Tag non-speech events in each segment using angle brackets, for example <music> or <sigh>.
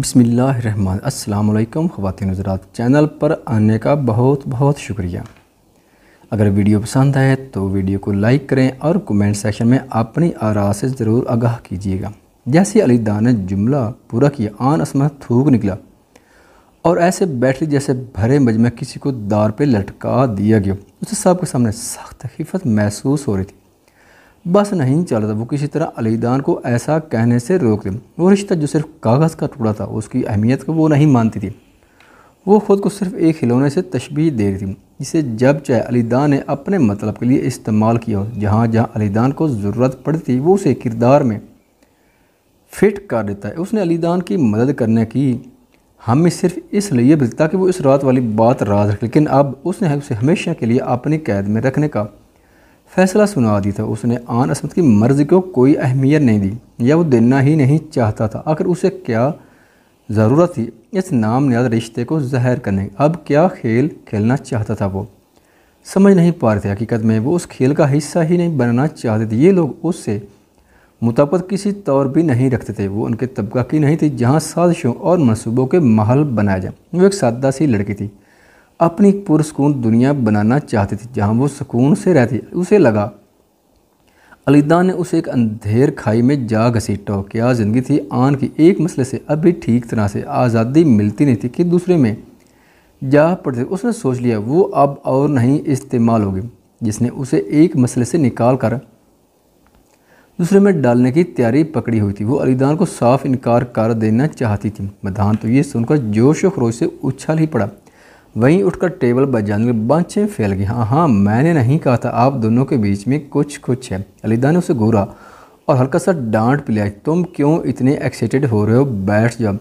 बसमिल्लाम अल्लाम ख़वान हजरात चैनल पर आने का बहुत बहुत शुक्रिया अगर वीडियो पसंद आए तो वीडियो को लाइक करें और कमेंट सेक्शन में अपनी आरा से ज़रूर आगाह कीजिएगा जैसे अलीदा ने जुमला पूरा किया आन असमत थूक निकला और ऐसे बैटरी जैसे भरे मजमे किसी को दार पे लटका दिया गया उसे सबके सामने सख्त हिफत महसूस हो रही थी बस नहीं चल रहा वो किसी तरह अलीदान को ऐसा कहने से रोक दे वो रिश्ता जो सिर्फ कागज़ का टुकड़ा था उसकी अहमियत को वो नहीं मानती थी वो ख़ुद को सिर्फ एक खिलौने से तशबी दे रही थी जिसे जब चाहे अलीदान ने अपने मतलब के लिए इस्तेमाल किया हो जहाँ जहाँ अलीदान को ज़रूरत पड़ती वो उसे किरदार में फिट कर देता है उसने अलीदान की मदद करने की हमें सिर्फ इसलिए भी ताकि वो इस रात वाली बात रात रखे लेकिन अब उसने उसे हमेशा के लिए अपनी कैद में रखने का फैसला सुना दिया था उसने आन असमत की मर्ज़ को कोई अहमियत नहीं दी या वो देना ही नहीं चाहता था आखिर उसे क्या ज़रूरत थी इस नाम नयाद रिश्ते को जहर करने अब क्या खेल खेलना चाहता था वो समझ नहीं पा रहे थे हकीकत में वो उस खेल का हिस्सा ही नहीं बनना चाहते थे ये लोग उससे मुताबत किसी तौर भी नहीं रखते थे वो उनके तबका की नहीं थी जहाँ साजिशों और मनसूबों के महल बनाए जाए वो एक सादा सी लड़की थी अपनी पुरसकून पुरस्कून दुनिया बनाना चाहती थी जहाँ वो सुकून से रहती उसे लगा अलीदा ने उसे एक अंधेर खाई में जा घसीटो क्या ज़िंदगी थी आन की एक मसले से अभी ठीक तरह से आज़ादी मिलती नहीं थी कि दूसरे में जा पड़ते उसने सोच लिया वो अब और नहीं इस्तेमाल होगी जिसने उसे एक मसले से निकाल कर दूसरे में डालने की तैयारी पकड़ी हुई थी वो अलीदान को साफ इनकार कर देना चाहती थी मैदान तो ये सुनकर जोश व खरोश से उछल ही पड़ा वहीं उठकर टेबल बजाने लगी बाँचें फैल गई हाँ हाँ मैंने नहीं कहा था आप दोनों के बीच में कुछ कुछ है अलीदा ने उसे घूरा और हल्का सा डांट पिलाई तुम क्यों इतने एक्साइटेड हो रहे हो बैठ जाओ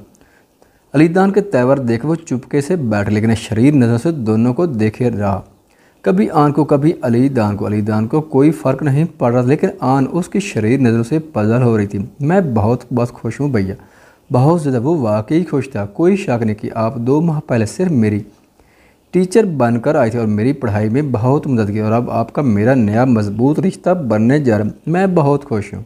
अलीदान के तेवर देख वो चुपके से बैठ लेकिन शरीर नज़र से दोनों को देखे रहा कभी आन को कभी अलीदान को अलीदान को कोई फ़र्क नहीं पड़ रहा लेकिन आन उसकी शरीर नज़रों से पजल हो रही थी मैं बहुत बहुत खुश हूँ भैया बहुत ज़्यादा वो वाकई खुश था कोई शक नहीं कि आप दो माह पहले सिर्फ मेरी टीचर बनकर आए थे और मेरी पढ़ाई में बहुत मदद की और अब आपका मेरा नया मजबूत रिश्ता बनने जा रहा मैं बहुत खुश हूँ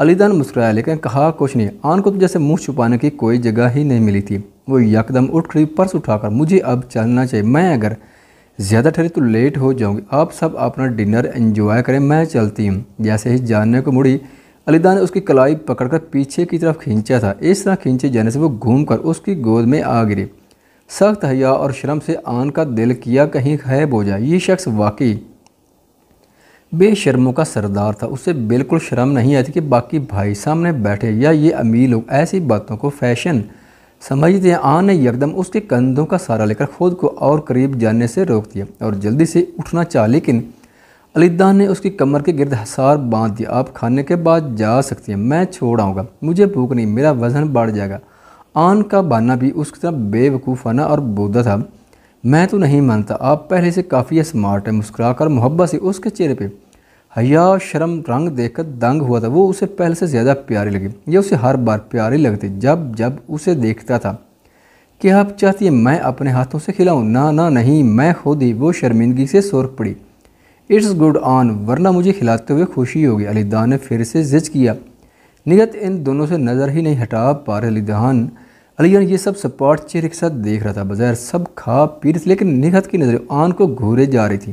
अलीदान मुस्कुराया लेकिन कहा कुछ नहीं आन को तो जैसे मुँह छुपाने की कोई जगह ही नहीं मिली थी वो यकदम उठ खड़ी पर्स उठाकर मुझे अब चलना चाहिए मैं अगर ज़्यादा ठहरी तो लेट हो जाऊँगी आप सब अपना डिनर इंजॉय करें मैं चलती हूँ जैसे ही जानने को मुड़ी अलीदा ने उसकी कलाई पकड़कर पीछे की तरफ खींचा था इस तरह खींचे जाने से वो घूमकर उसकी गोद में आ गिरी सख्त हया और शर्म से आन का दिल किया कहीं खैब हो जाए ये शख्स वाकई बेशर्मों का सरदार था उसे बिल्कुल शर्म नहीं आती कि बाकी भाई सामने बैठे या ये अमीर लोग ऐसी बातों को फैशन समझते हैं आन ने यकदम उसके कंधों का सहारा लेकर खुद को और करीब जाने से रोक दिया और जल्दी से उठना चाह लेकिन अलीदा ने उसकी कमर के गिरद हसार बांध दिया आप खाने के बाद जा सकती हैं मैं छोड़ आऊँगा मुझे भूख नहीं मेरा वज़न बढ़ जाएगा आन का बाना भी उसकी तरह बेवकूफ़ाना और बोदा था मैं तो नहीं मानता आप पहले से काफ़ी स्मार्ट है मुस्कुरा कर मोहब्बत से उसके चेहरे पे हया शर्म रंग देखकर दंग हुआ था वो उसे पहले से ज़्यादा प्यारी लगी यह उसे हर बार प्यारी लगती जब जब उसे देखता था कि आप चाहती है मैं अपने हाथों से खिलाऊं ना ना नहीं मैं खुद ही वो शर्मिंदगी से सुर पड़ी इट्स गुड ऑन वरना मुझे खिलाते हुए खुशी होगी अलीदान ने फिर से जिज किया निगत इन दोनों से नज़र ही नहीं हटा पा रहे अलीदान अली ये सब सपाट चेहरे के साथ देख रहा था बाजार सब खा पी रही लेकिन निगत की नज़रें आन को घूरे जा रही थी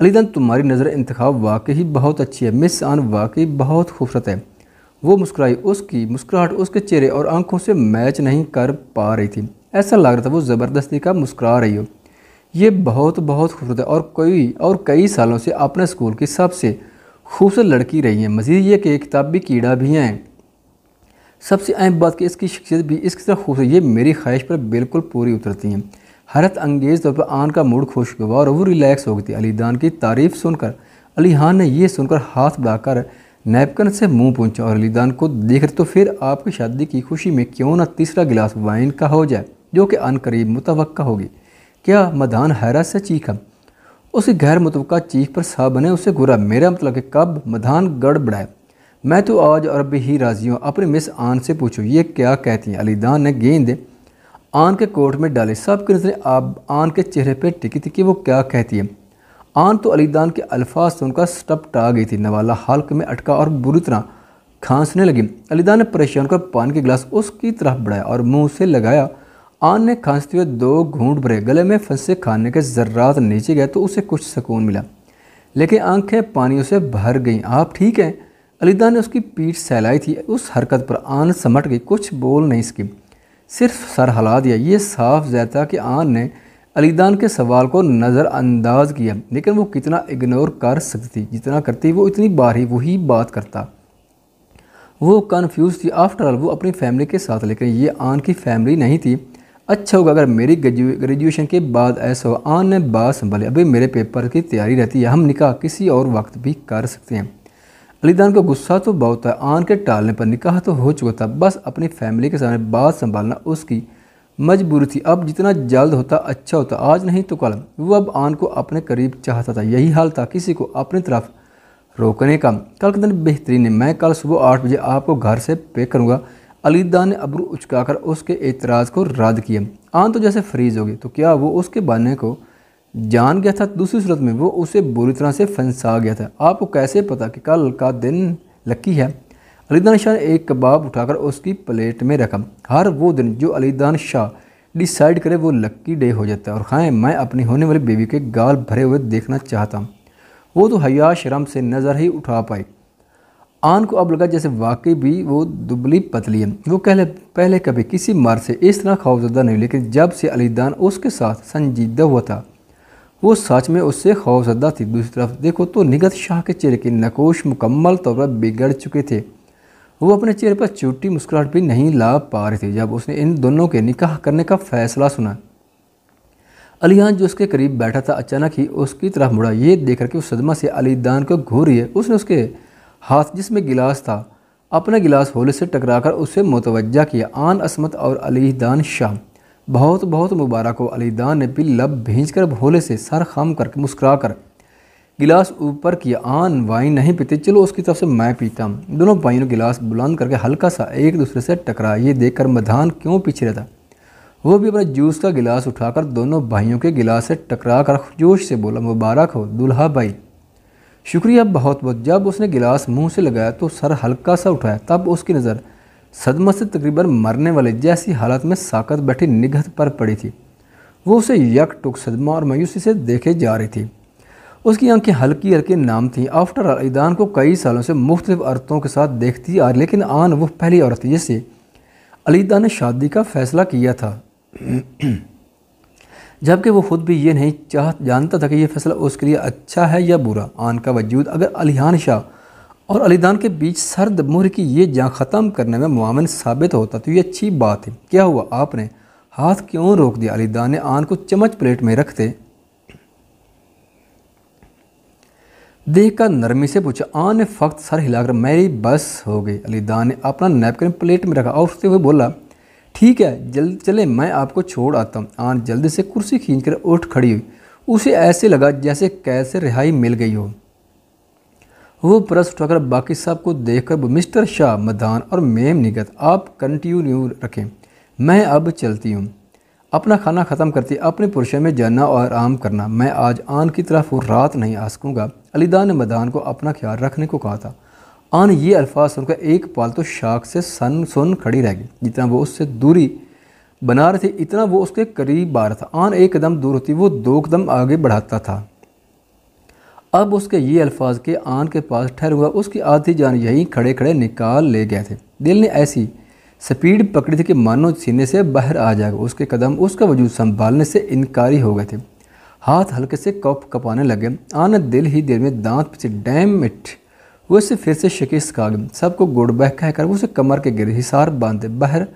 अलीदान तुम्हारी नज़र इंतखब वाकई बहुत अच्छी है मिस आन वाकई बहुत खूबसूरत है वो मुस्कुराई उसकी मुस्कुराहट उसके चेहरे और आंखों से मैच नहीं कर पा रही थी ऐसा लग रहा था वो ज़बरदस्ती का मुस्कुरा रही हो ये बहुत बहुत खूबसूरत है और कई और कई सालों से अपने स्कूल की सबसे खूबसूरत लड़की रही है मज़ीद ये कि किताबी कीड़ा भी हैं सबसे अहम बात कि इसकी शख्सियत भी इस तरह खूब ये मेरी ख्वाहिश पर बिल्कुल पूरी उतरती हैं हरत अंगेज़ तौर पर आन का मूड खुशगवार और वो रिलैक्स हो गई थी अली दान की तारीफ़ सुनकर अली हान ने यह सुनकर हाथ बढ़ाकर नैपकन से मुंह पहुँचा और अली दान को देख तो फिर आपकी शादी की खुशी में क्यों ना तीसरा गिलास वाइन का हो जाए जो कि अन करीब मुतवक़ होगी क्या मदान हैरत से चीखा उसी गैर मुतव चीख पर साहब ने उसे घुरा मेरा मतलब कि कब मदान गड़बड़ाए मैं तो आज अरब ही राज़ी हूँ अपने मिस आन से पूछो ये क्या कहती हैं अलीदान ने गेंद आन के कोट में डाले सब की नज़रें आप आन के चेहरे पर टिकी थी कि वो क्या कहती है आन तो अलीदान के अल्फाज से उनका स्टप टा गई थी नवाला हल्क में अटका और बुरी तरह खांसने लगी अलीदान ने परेशान कर पान के गिलास उसकी तरफ बढ़ाया और मुंह से लगाया आन ने खांसते हुए दो घूंट भरे गले में फंसे खाने के जर्रात नीचे गए तो उसे कुछ सुकून मिला लेकिन आंखें पानियों से भर गईं आप ठीक हैं अलीदा ने उसकी पीठ सहलाई थी उस हरकत पर आन समट गई कुछ बोल नहीं सकी सिर्फ सर हिला दिया ये साफ जैसा कि आन ने अलीदान के सवाल को नज़रअंदाज किया लेकिन वो कितना इग्नोर कर सकती थी जितना करती वो इतनी बार ही वही बात करता वो कन्फ्यूज थी आफ्टरऑल वो अपनी फैमिली के साथ लेकिन ये आन की फैमिली नहीं थी अच्छा होगा अगर मेरी ग्रेजुएशन के बाद ऐसा हो आन ने बात संभाली अभी मेरे पेपर की तैयारी रहती है हम निकाह किसी और वक्त भी कर सकते हैं अलीदान को का गुस्सा तो बहुत है आन के टालने पर निकाह तो हो चुका था बस अपनी फैमिली के सामने बात संभालना उसकी मजबूरी थी अब जितना जल्द होता अच्छा होता आज नहीं तो कल वो अब आन को अपने करीब चाहता था यही हाल था किसी को अपनी तरफ रोकने का कल का दिन बेहतरीन है मैं कल सुबह आठ बजे आपको घर से पे करूँगा अलीदान ने अबरू उचकाकर उसके एतराज़ को रद्द किया आन तो जैसे फ्रीज हो गई तो क्या वो उसके बहाने को जान गया था दूसरी सूरत में वो उसे बुरी तरह से फंसा गया था आपको कैसे पता कि कल का दिन लकी है अलीदान शाह ने एक कबाब उठाकर उसकी प्लेट में रखा हर वो दिन जो अलीदान शाह डिसाइड करे वो लक्की डे हो जाता है और खाएँ मैं अपनी होने वाली बेबी के गाल भरे हुए देखना चाहता हूँ वो तो हया शर्म से नज़र ही उठा पाई आन को अब लगा जैसे वाकई भी वो दुबली पतली है वो कहले पहले कभी किसी मार से इस तरह खौफजदा नहीं लेकिन जब से अलीदान उसके साथ संजीदा हुआ था वो सच में उससे खौफजदा थी दूसरी तरफ देखो तो निगत शाह के चेहरे के नकोश मुकम्मल तौर पर बिगड़ चुके थे वो अपने चेहरे पर चुट्टी मुस्कुराहट भी नहीं ला पा रहे थे जब उसने इन दोनों के निकाह करने का फैसला सुना अलीहान जो उसके करीब बैठा था अचानक ही उसकी तरफ मुड़ा ये देखकर कि उस सदमा से अलीदान को है उसने उसके हाथ जिसमें गिलास था अपना गिलास होले से टकराकर उसे मुतवजा किया आन असमत और अलीदान शाह बहुत बहुत मुबारक हो अलीदान ने भी लब कर भोले से सर खम करके मुस्कुरा कर गिलास ऊपर किया आन वाइन नहीं पीते चलो उसकी तरफ से मैं पीता हूँ दोनों भाइयों ने गिलास बुलंद करके हल्का सा एक दूसरे से टकरा ये देखकर मधान क्यों पीछे रहता वो भी अपना जूस का गिलास उठाकर दोनों भाइयों के गिलास से टकरा कर जोश से बोला मुबारक हो दुल्हा भाई शुक्रिया बहुत बहुत जब उसने गिलास मुँह से लगाया तो सर हल्का सा उठाया तब उसकी नज़र सदमा से तकरीबन मरने वाले जैसी हालत में साकत बैठी निगहत पर पड़ी थी वो उसे यक टुक सदमा और मायूसी से देखे जा रही थी उसकी आंखें हल्की हल्की नाम थी आफ्टर ईदान को कई सालों से मुख्तलिफ औरतों के साथ देखती आ रही लेकिन आन वह पहली औरत थी जिससे अलीदा ने शादी का फैसला किया था <clears throat> जबकि वो खुद भी ये नहीं चाह जानता था कि यह फैसला उसके लिए अच्छा है या बुरा आन का वजूद अगर अलीहान शाह और अलीदान के बीच सर्द मुहर की ये जहाँ ख़त्म करने में मामन साबित होता तो ये अच्छी बात है क्या हुआ आपने हाथ क्यों रोक दिया अलीदान ने आन को चमच प्लेट में रखते देख कर नरमी से पूछा आन ने फक्त सर हिलाकर मेरी बस हो गई अलीदान ने अपना नैपकिन प्लेट में रखा और उठते हुए बोला ठीक है जल्द चले मैं आपको छोड़ आता हूँ आन जल्दी से कुर्सी खींच कर उठ खड़ी हुई उसे ऐसे लगा जैसे कैद से रिहाई मिल गई हो वो प्रस्त उठाकर बाकी साहब को देखकर मिस्टर शाह मदान और मेम निगत आप कंटिन्यू रखें मैं अब चलती हूँ अपना खाना ख़त्म करती अपने पुरशे में जाना और आराम करना मैं आज आन की तरफ रात नहीं आ सकूँगा अलीदा ने मदान को अपना ख्याल रखने को कहा था आन ये अल्फाज सुनकर एक पाल तो शाख से सन सुन खड़ी रह गई जितना वो उससे दूरी बना रहे थे इतना वो उसके करीब आ रहा था आन एकदम दूर होती वो दो कदम आगे बढ़ाता था अब उसके ये अल्फाज के आन के पास ठहर हुआ उसकी आधी जान यहीं खड़े खड़े निकाल ले गए थे दिल ने ऐसी स्पीड पकड़ी थी कि मानो सीने से बाहर आ जाएगा उसके कदम उसका वजूद संभालने से इनकारी हो गए थे हाथ हल्के से कप कपाने लगे आन दिल ही देर में दांत पीछे डैम मिट वो इसे फिर से शिकस्त खा गई सबको गुड़ बह कह कर उसे कमर के गिर हिसार बांधे बाहर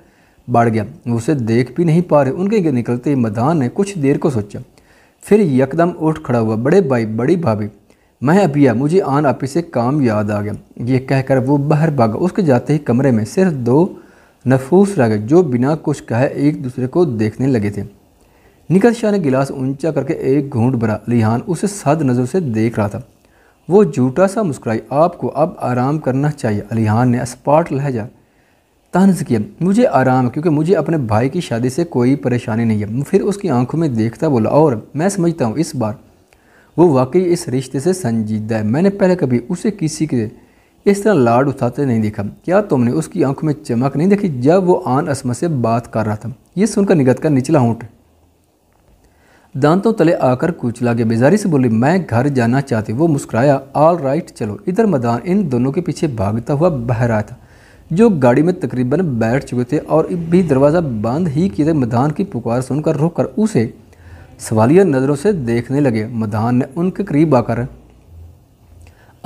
बढ़ गया वो उसे देख भी नहीं पा रहे उनके गिर निकलते ही ने कुछ देर को सोचा फिर यकदम उठ खड़ा हुआ बड़े भाई बड़ी भाभी मैं अपिया मुझे आन आपी से काम याद आ गया ये कहकर वो बाहर भागा उसके जाते ही कमरे में सिर्फ दो नफूस रह गए जो बिना कुछ कहे एक दूसरे को देखने लगे थे निकल शाह ने गिलास ऊंचा करके एक घूंट भरा रिहान उसे सद नज़र से देख रहा था वो झूठा सा मुस्कुराई आपको अब आराम करना चाहिए अलीहान ने स्पाट लहजा तंज किया मुझे आराम क्योंकि मुझे अपने भाई की शादी से कोई परेशानी नहीं है फिर उसकी आंखों में देखता बोला और मैं समझता हूँ इस बार वो वाकई इस रिश्ते से संजीदा है मैंने पहले कभी उसे किसी के इस तरह लाड उठाते नहीं देखा क्या तुमने उसकी आंखों में चमक नहीं देखी जब वो आन असमत से बात कर रहा था ये सुनकर निगत का निचला होंठ दांतों तले आकर कुचला गया बेजारी से बोली मैं घर जाना चाहती वो मुस्कुराया ऑल राइट चलो इधर मदान इन दोनों के पीछे भागता हुआ बह रहा था जो गाड़ी में तकरीबन बैठ चुके थे और भी दरवाज़ा बंद ही किए थे मदान की पुकार सुनकर रुक कर उसे सवालिया नज़रों से देखने लगे मदान ने उनके करीब आकर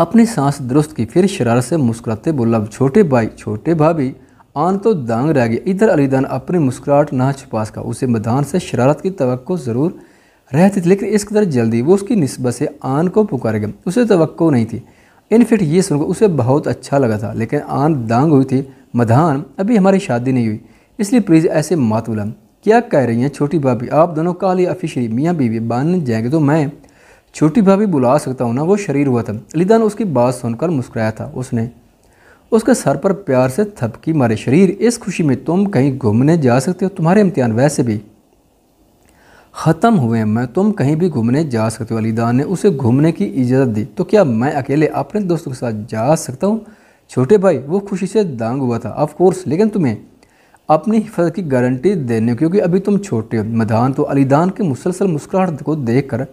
अपनी सांस दुरुस्त की फिर शरारत से मुस्कुराते बोला छोटे भाई छोटे भाभी आन तो दांग रह गया इधर अलीदान अपनी मुस्कुराहट ना छुपा सका उसे मदान से शरारत की तो ज़रूर रहती थी लेकिन इस कदर जल्दी वो उसकी नस्बत से आन को पुकार गया उसे तो नहीं थी इन फिट ये सुनकर उसे बहुत अच्छा लगा था लेकिन आन दांग हुई थी मदान अभी हमारी शादी नहीं हुई इसलिए प्लीज़ ऐसे मात बुलान क्या कह रही हैं छोटी भाभी आप दोनों काली अफिशरी मियाँ बीवी बन जाएंगे तो मैं छोटी भाभी बुला सकता हूँ ना वो शरीर हुआ था लिदान उसकी बात सुनकर मुस्कुराया था उसने उसके सर पर प्यार से थपकी मारे शरीर इस खुशी में तुम कहीं घूमने जा सकते हो तुम्हारे इम्तिहान वैसे भी ख़त्म हुए मैं तुम कहीं भी घूमने जा सकते हो अलीदान ने उसे घूमने की इजाज़त दी तो क्या मैं अकेले अपने दोस्तों के साथ जा सकता हूँ छोटे भाई वो खुशी से दांग हुआ था ऑफ कोर्स लेकिन तुम्हें अपनी हिफाजत की गारंटी देने क्योंकि अभी तुम छोटे हो मदान तो अलीदान के मुसलसल मुस्कुराहट को देख कर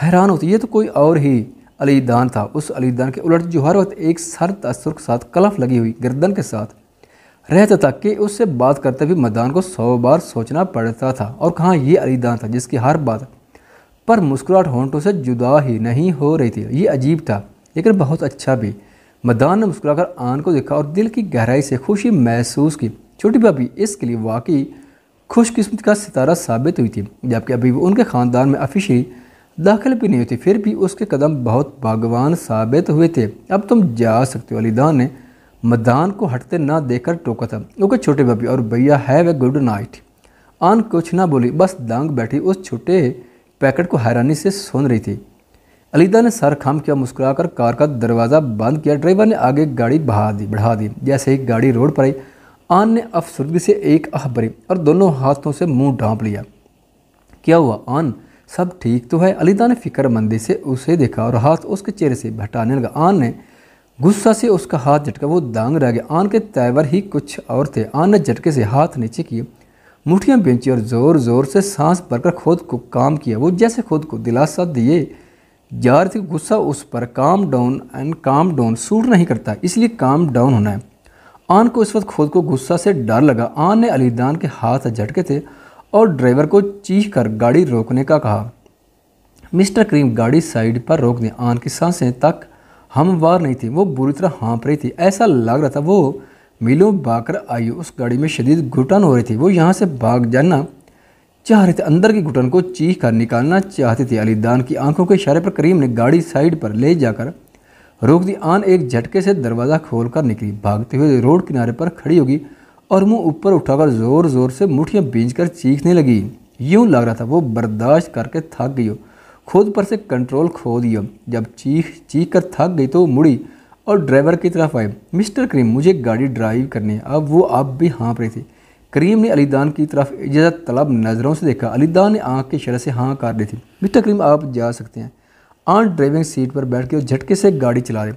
हैरान होती ये तो कोई और ही अलीदान था उस अलीदान के उलट जो हर वक्त एक सर तसर के साथ कलफ लगी हुई गर्दन के साथ रहता था कि उससे बात करते हुए मदान को सौ बार सोचना पड़ता था और कहाँ ये अलीदान था जिसकी हर बात पर मुस्कुराहट होंठों से जुदा ही नहीं हो रही थी ये अजीब था लेकिन बहुत अच्छा भी मदान ने मुस्कुराकर आन को देखा और दिल की गहराई से खुशी महसूस की छोटी भाभी इसके लिए वाकई खुशकिस्मत का सितारा साबित हुई थी जबकि अभी उनके ख़ानदान में अफिशी दाखिल भी नहीं होती फिर भी उसके कदम बहुत बागवान साबित हुए थे अब तुम जा सकते हो अलीदान ने मदान को हटते ना देखकर टोका था ओके छोटे भाभी और भैया हैव ए गुड नाइट आन कुछ ना बोली बस दांग बैठी उस छोटे पैकेट को हैरानी से सुन रही थी अलीदा ने सर खाम किया मुस्कुराकर कार का दरवाज़ा बंद किया ड्राइवर ने आगे गाड़ी बढ़ा दी बढ़ा दी जैसे ही गाड़ी रोड पर आई आन ने अफसरदगी से एक आह भरी और दोनों हाथों से मुंह ढांप लिया क्या हुआ आन सब ठीक तो है अलीदा ने फिक्रमंदी से उसे देखा और हाथ उसके चेहरे से हटाने लगा आन ने गुस्सा से उसका हाथ झटका वो दांग रह गया आन के तैवर ही कुछ और थे आन ने झटके से हाथ नीचे किए मुठियाँ बेची और ज़ोर ज़ोर से सांस भरकर खुद को काम किया वो जैसे खुद को दिलासा दिए जा रही थी गुस्सा उस पर calm down and calm down suit नहीं करता इसलिए काम डाउन होना है आन को इस वक्त खुद को गुस्सा से डर लगा आन ने अलीदान के हाथ झटके थे और ड्राइवर को चीख कर गाड़ी रोकने का कहा मिस्टर करीम गाड़ी साइड पर रोक दें आन की सांसें तक हमवार नहीं थी वो बुरी तरह हाँप रही थी ऐसा लग रहा था वो मीलों बाकर आई उस गाड़ी में शदीद घुटन हो रही थी वो यहाँ से भाग जाना चाह रहे थे अंदर की घुटन को चीख कर निकालना चाहती थी अलीदान की आंखों के इशारे पर करीम ने गाड़ी साइड पर ले जाकर रोक दी आन एक झटके से दरवाज़ा खोलकर निकली भागते हुए रोड किनारे पर खड़ी होगी और मुंह ऊपर उठाकर ज़ोर ज़ोर से मुठियाँ बीज कर चीखने लगी यूँ लग रहा था वो बर्दाश्त करके थक गई हो खुद पर से कंट्रोल खो दिया जब चीख चीख कर थक गई तो मुड़ी और ड्राइवर की तरफ आए मिस्टर करीम मुझे गाड़ी ड्राइव करनी है अब वो आप भी हाँप रही थी करीम ने अलीदान की तरफ इजाज़त तलब नज़रों से देखा अलीदान ने आँख के शरह से हाँ कर दी थी मिस्टर करीम आप जा सकते हैं आन ड्राइविंग सीट पर बैठ के वो झटके से गाड़ी चला रहे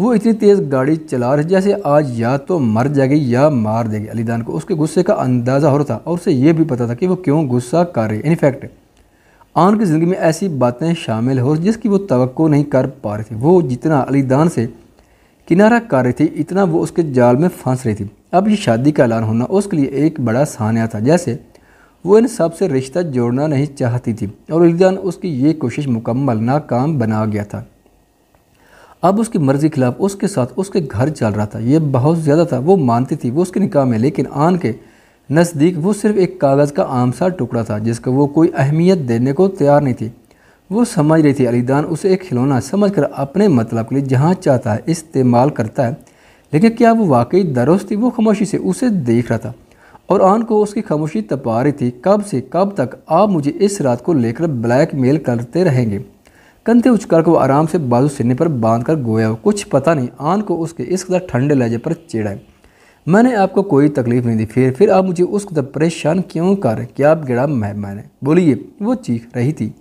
वो इतनी तेज़ गाड़ी चला रहे जैसे आज या तो मर जाएगी या मार देगी अलीदान को उसके गुस्से का अंदाज़ा हो रहा था और उसे यह भी पता था कि वो क्यों गुस्सा कर रही है इनफैक्ट आन की ज़िंदगी में ऐसी बातें शामिल हो जिसकी वो तो नहीं कर पा रही थी वो जितना अलीदान से किनारा कर रही थी इतना वो उसके जाल में फंस रही थी अब ये शादी का ऐलान होना उसके लिए एक बड़ा सहानिया था जैसे वो इन सब से रिश्ता जोड़ना नहीं चाहती थी और इस उसकी ये कोशिश मुकम्मल नाकाम बना गया था अब उसकी मर्ज़ी खिलाफ उसके साथ उसके घर चल रहा था ये बहुत ज़्यादा था वो मानती थी वो उसके निकाह में लेकिन आन के नज़दीक वो सिर्फ एक कागज़ का आम सा टुकड़ा था जिसको वो कोई अहमियत देने को तैयार नहीं थी वो समझ रही थी अलीदान उसे एक खिलौना समझकर अपने मतलब के लिए जहाँ चाहता है इस्तेमाल करता है लेकिन क्या वो वाकई दरुस्त थी वो खामोशी से उसे देख रहा था और आन को उसकी खामोशी तपा रही थी कब से कब तक आप मुझे इस रात को लेकर ब्लैक मेल करते रहेंगे कंधे उचकर को आराम से बाजू सीने पर बांध कर गोया कुछ पता नहीं आन को उसके इस कदर ठंडे लहजे पर चिड़ा मैंने आपको कोई तकलीफ नहीं दी फिर फिर आप मुझे उस कदर परेशान क्यों कर क्या आप गिड़ा मैं मैंने बोलिए वो चीख रही थी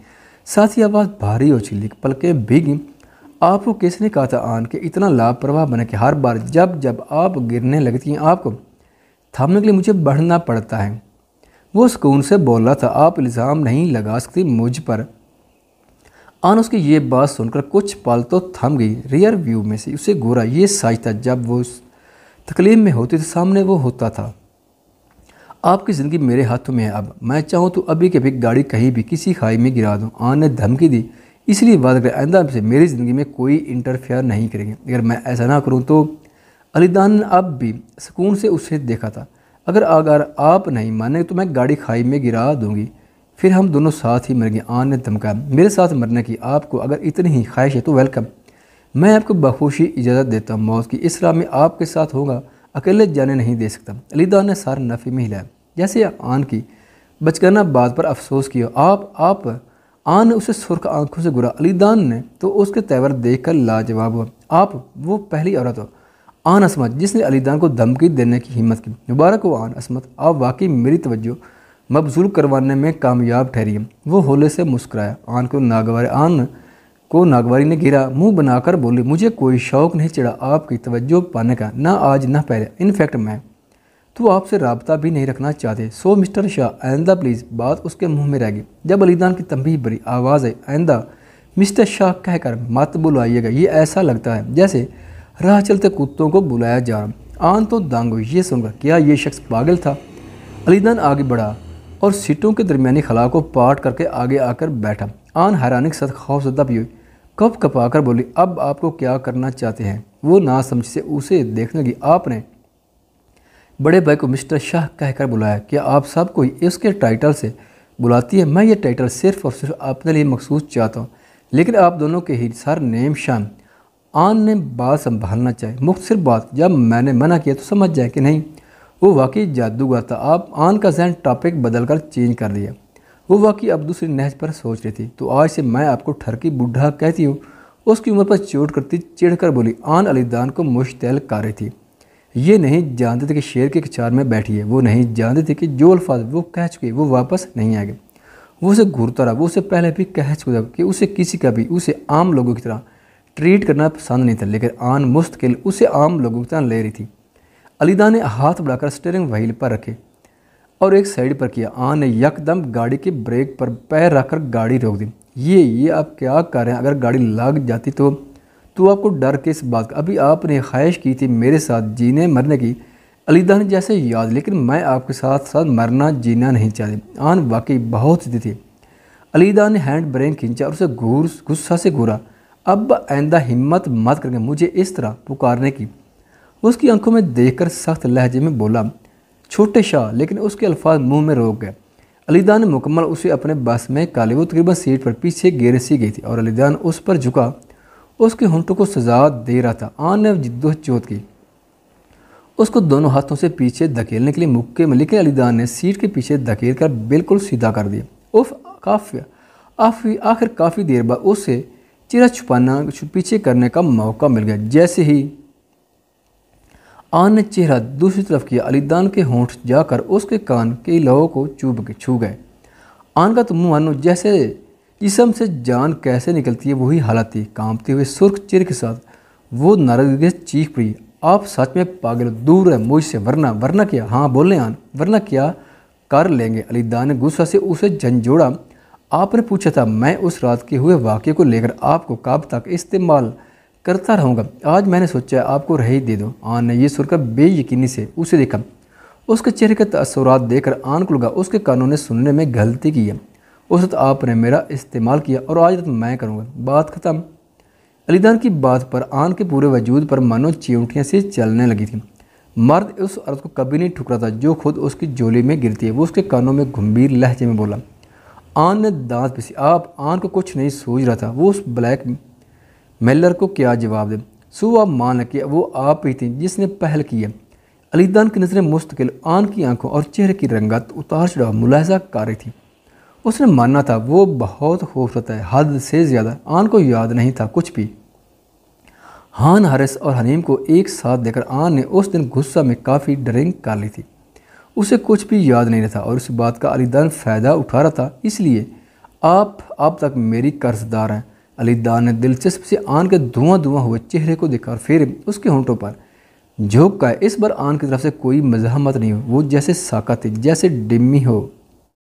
साथ ही आवाज़ भारी हो चिल्ली पलकें भीगी आपको किसने कहा था आन के इतना लापरवाह बने कि हर बार जब जब आप गिरने लगती हैं आपको थामने के लिए मुझे बढ़ना पड़ता है वो सुकून से बोल रहा था आप इल्ज़ाम नहीं लगा सकती मुझ पर आन उसकी ये बात सुनकर कुछ पल तो थम गई रियर व्यू में से उसे गोरा ये साज था जब वो तकलीफ में होती तो सामने वो होता था आपकी ज़िंदगी मेरे हाथों में है अब मैं चाहूँ तो अभी के भी गाड़ी कहीं भी किसी खाई में गिरा दूँ आन ने धमकी दी इसलिए वादा कर आइंदा से मेरी ज़िंदगी में कोई इंटरफेयर नहीं करेंगे अगर मैं ऐसा ना करूँ तो अलीदान ने अब भी सुकून से उसे देखा था अगर अगर आप नहीं माने तो मैं गाड़ी खाई में गिरा दूंगी फिर हम दोनों साथ ही मर गए आन ने धमका मेरे साथ मरने की आपको अगर इतनी ही ख्वाहिश है तो वेलकम मैं आपको बखूशी इजाज़त देता हूँ मौत की इस राह में आपके साथ होगा अकेले जाने नहीं दे सकता अलीदान ने सार नफ़ी में हिलाया जैसे आन की बचकाना बात पर अफसोस किया आप आप आन ने उसे सुर्ख आंखों से घुरा अलीदान ने तो उसके तेवर देख कर लाजवाब हुआ आप वो पहली औरत हो आन असमत जिसने अलीदान को धमकी देने की हिम्मत की मुबारक व आन असमत आप वाकई मेरी तवज्जो मबजूल करवाने में कामयाब ठहरी वो होले से मुस्कराया आन को नागवार आन को नागवारी ने घिरा मुंह बनाकर बोली मुझे कोई शौक नहीं चढ़ा आपकी तवज्जो पाने का ना आज ना पहले इनफैक्ट मैं तो आपसे रबता भी नहीं रखना चाहते सो मिस्टर शाह आइंदा प्लीज़ बात उसके मुंह में रह गई जब अलीदान की तंबी भरी आवाज़ आई आइंदा मिस्टर शाह कहकर मत बुलवाइएगा ये ऐसा लगता है जैसे राह चलते कुत्तों को बुलाया जा आन तो दांगो ये सुनकर क्या ये शख्स पागल था अलीदान आगे बढ़ा और सीटों के दरमियानी खला को पाट करके आगे आकर बैठा आन हैरानी के साथ खौफजदा भी हुई कप कपाकर बोली अब आपको क्या करना चाहते हैं वो ना समझ से उसे देखने लगी आपने बड़े भाई को मिस्टर शाह कहकर बुलाया क्या आप सबको इसके टाइटल से बुलाती है मैं ये टाइटल सिर्फ और सिर्फ अपने लिए मखसूस चाहता हूँ लेकिन आप दोनों के ही सर नेम शान आन ने बात संभालना चाहिए मुख्तर बात जब मैंने मना किया तो समझ जाए कि नहीं वो वाकई जादूगर था आप आन का जहन टॉपिक बदल कर चेंज कर लिया वो वाकई अब दूसरी नहज पर सोच रही थी तो आज से मैं आपको ठरकी बूढ़ा कहती हूँ उसकी उम्र पर चोट करती चिढ़ कर बोली आन अलीदान को मुश्तैल कर रही थी ये नहीं जानते थे कि शेर के कचार में बैठी है वो नहीं जानते थे कि जो अल्फाज वो कह चुके वो वापस नहीं आ गए वो उसे घूरता रहा वो उसे पहले भी कह चुका कि उसे किसी का भी उसे आम लोगों की तरह ट्रीट करना पसंद नहीं था लेकिन आन मुस्तकिल उसे आम लोगों की तरह ले रही थी अलीदा ने हाथ बढ़ाकर स्टेयरिंग व्हील पर रखे और एक साइड पर किया आन ने यकदम गाड़ी के ब्रेक पर पैर रखकर गाड़ी रोक दी ये ये आप क्या कर रहे हैं अगर गाड़ी लग जाती तो तो आपको डर के इस बात का अभी आपने ख्वाहिश की थी मेरे साथ जीने मरने की अलीदा ने जैसे याद लेकिन मैं आपके साथ साथ मरना जीना नहीं चाहती आन वाकई बहुत सीधी थी अलीदा ने हैंड ब्रेक खींचा और उसे घूर गुस्सा से घूरा अब आइंदा हिम्मत मत करके मुझे इस तरह पुकारने की उसकी आंखों में देखकर सख्त लहजे में बोला छोटे शाह लेकिन उसके अल्फाज मुंह में रोक गए अलीदा ने मुकम्मल उसे अपने बस में काले वो तकरीबन सीट पर पीछे गेर सी गई थी और अलीदान उस पर झुका उसके हंटों को सजा दे रहा था आन ने जिद्दोजोत की उसको दोनों हाथों से पीछे धकेलने के लिए मुक्के में लेकिन अलीदान ने सीट के पीछे धकेल कर बिल्कुल सीधा कर दिया उफ काफिया आखिर काफ़ी देर बाद उसे चेहरा छुपाना पीछे करने का मौका मिल गया जैसे ही आन ने चेहरा दूसरी तरफ किया अलीदान के होंठ जाकर उसके कान के लहू को चुप छू गए आन का तो मुँह मानो जैसे जिसम से जान कैसे निकलती है वही हालत थी कांपते हुए सुर्ख चेहरे के साथ वो नारद चीख पड़ी आप सच में पागल दूर है मुझसे वरना वरना क्या हाँ बोले आन वरना क्या कर लेंगे अलीदान ने गुस्सा से उसे झंझोड़ा आपने पूछा था मैं उस रात के हुए वाक्य को लेकर आपको कब तक इस्तेमाल करता रहूँगा आज मैंने सोचा आपको रही दे दो आन ने यह सुनकर बेयकीनी से उसे देखा उसके चेहरे के तसरात देखकर आन को लगा उसके कानों ने सुनने में गलती की है उस वक्त आपने मेरा इस्तेमाल किया और आज तक तो मैं करूँगा बात ख़त्म अलीदान की बात पर आन के पूरे वजूद पर मनो चिवटियाँ से चलने लगी थी मर्द उस औरत को कभी नहीं ठुकरा था जो खुद उसकी जोली में गिरती है वो उसके कानों में गंभीर लहजे में बोला आन ने दांत पीसी आप आन को कुछ नहीं सूझ रहा था वो उस ब्लैक मेलर को क्या जवाब दे सो आप मान कि वो आप ही थी जिसने पहल की है अलीदान की नज़रें मुस्तकिल आन की आंखों और चेहरे की रंगत उतार चढ़ाव मुलाहजा कर रही थी उसने माना था वो बहुत खूबसूरत है हद से ज़्यादा आन को याद नहीं था कुछ भी हान हरस और हनीम को एक साथ देकर आन ने उस दिन गुस्सा में काफ़ी ड्रिंक कर ली थी उसे कुछ भी याद नहीं रहता और इस बात का अलीदान फ़ायदा उठा रहा था इसलिए आप अब तक मेरी कर्जदार हैं अलीदान ने दिलचस्प से आन के धुआं धुआं हुए चेहरे को देखा और फिर उसके होंठों पर झोंक का इस बार आन की तरफ से कोई मजामत नहीं हो वो जैसे साका थे जैसे डिम्मी हो